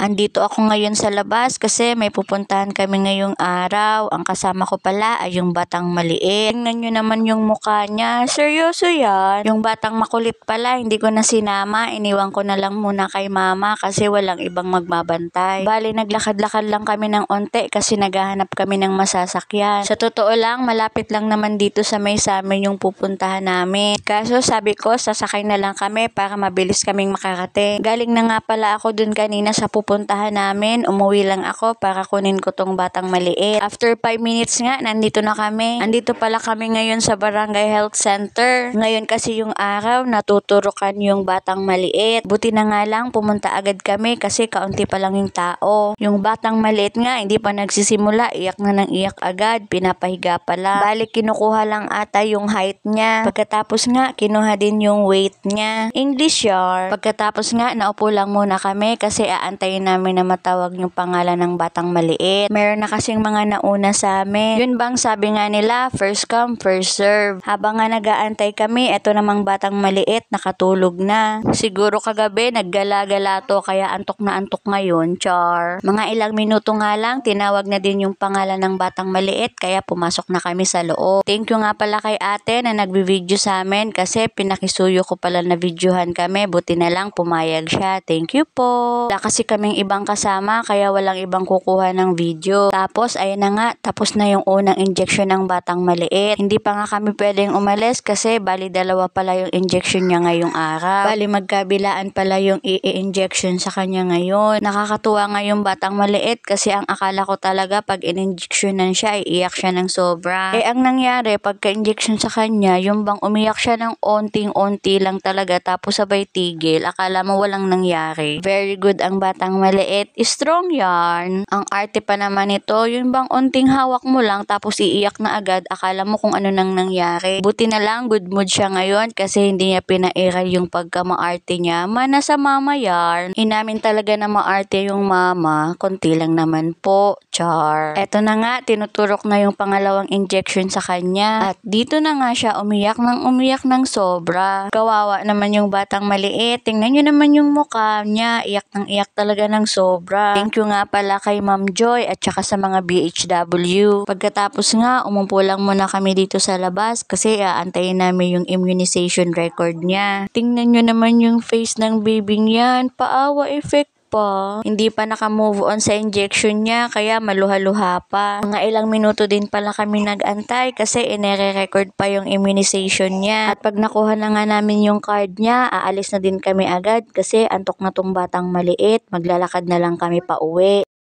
Andito ako ngayon sa labas kasi may pupuntahan kami ngayong araw. Ang kasama ko pala ay yung batang maliit. Tingnan nyo naman yung mukha niya. Seryoso yan. Yung batang makulit pala, hindi ko na sinama. Iniwan ko na lang muna kay mama kasi walang ibang magbabantay. Bali, naglakad-lakad lang kami ng onte kasi naghahanap kami ng masasakyan. Sa totoo lang, malapit lang naman dito sa may samin yung pupuntahan namin. Kaso sabi ko, sasakay na lang kami para mabilis kaming makarating. Galing na nga pala ako dun kanina sa pupuntahan napuntahan namin, umuwi lang ako para kunin ko tong batang maliit. After 5 minutes nga, nandito na kami. Andito pala kami ngayon sa Barangay Health Center. Ngayon kasi yung araw, natuturukan yung batang maliit. Buti na nga lang, pumunta agad kami kasi kaunti pa lang yung tao. Yung batang maliit nga, hindi pa nagsisimula, iyak na ng iyak agad, pinapahiga pala. Balik, kinukuha lang ata yung height niya. Pagkatapos nga, kinuha din yung weight niya. English yard. Pagkatapos nga, naupo lang muna kami kasi aantayin try namin na matawag yung pangalan ng batang maliit. Meron na kasing mga nauna sa amin. Yun bang sabi nga nila, first come, first serve. Habang nga nagaantay kami, eto namang batang maliit, nakatulog na. Siguro kagabi, naggala-gala to, kaya antok na antok ngayon, char. Mga ilang minuto nga lang, tinawag na din yung pangalan ng batang maliit, kaya pumasok na kami sa loob. Thank you nga pala kay ate na nagbi-video sa amin kasi pinakisuyo ko pala na videohan kami, buti na lang pumayag siya. Thank you po. Wala kasi kami daming ibang kasama kaya walang ibang kukuha ng video. Tapos ayun na nga, tapos na yung unang injection ng batang maliit. Hindi pa nga kami pwedeng umalis kasi bali dalawa pala yung injection niya ngayong araw. Bali magkabilaan pala yung i-injection sa kanya ngayon. Nakakatuwa nga yung batang maliit kasi ang akala ko talaga pag in-injectionan siya, ay iiyak siya ng sobra. Eh ang nangyari, pagka-injection sa kanya, yung bang umiyak siya ng onting-onti lang talaga tapos sabay tigil, akala mo walang nangyari. Very good ang batang maliit, strong yarn. Ang arte pa naman nito, yun bang unting hawak mo lang tapos iiyak na agad, akala mo kung ano nang nangyari. Buti na lang, good mood siya ngayon kasi hindi niya pinairal yung pagkamaarte niya. Mana sa mama yarn, inamin talaga na maarte yung mama, konti lang naman po, char. Eto na nga, tinuturok na yung pangalawang injection sa kanya at dito na nga siya umiyak ng umiyak ng sobra. Kawawa naman yung batang maliit, tingnan nyo naman yung mukha niya, iyak ng iyak talaga talaga ng sobra. Thank you nga pala kay Ma'am Joy at saka sa mga BHW. Pagkatapos nga, umupo lang muna kami dito sa labas kasi aantayin namin yung immunization record niya. Tingnan nyo naman yung face ng baby niyan. Paawa effect po. Hindi pa nakamove on sa injection niya kaya maluha-luha pa. Mga ilang minuto din pala kami nag-antay kasi inere-record pa yung immunization niya. At pag nakuha na nga namin yung card niya, aalis na din kami agad kasi antok na tong batang maliit. Maglalakad na lang kami pa uwi.